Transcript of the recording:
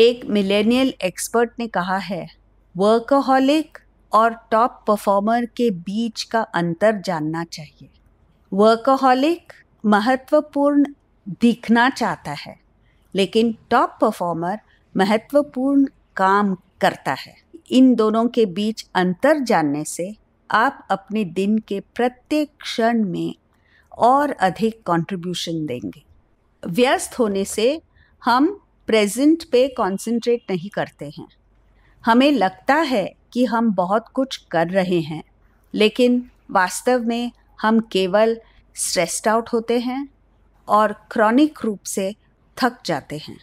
एक millennial expert ने कहा है वर्कहॉलिक और टॉप परफॉर्मर के बीच का अंतर जानना चाहिए वर्कहॉलिक महत्वपूर्ण दिखना चाहता है लेकिन टॉप परफॉर्मर महत्वपूर्ण काम करता है इन दोनों के बीच अंतर जानने से आप अपने दिन के प्रत्येक क्षण में और अधिक कंट्रीब्यूशन देंगे व्यस्त होने से हम प्रेजेंट पे कंसंट्रेट नहीं करते हैं हमें लगता है कि हम बहुत कुछ कर रहे हैं लेकिन वास्तव में हम केवल स्ट्रेस्ड आउट होते हैं और क्रॉनिक रूप से थक जाते हैं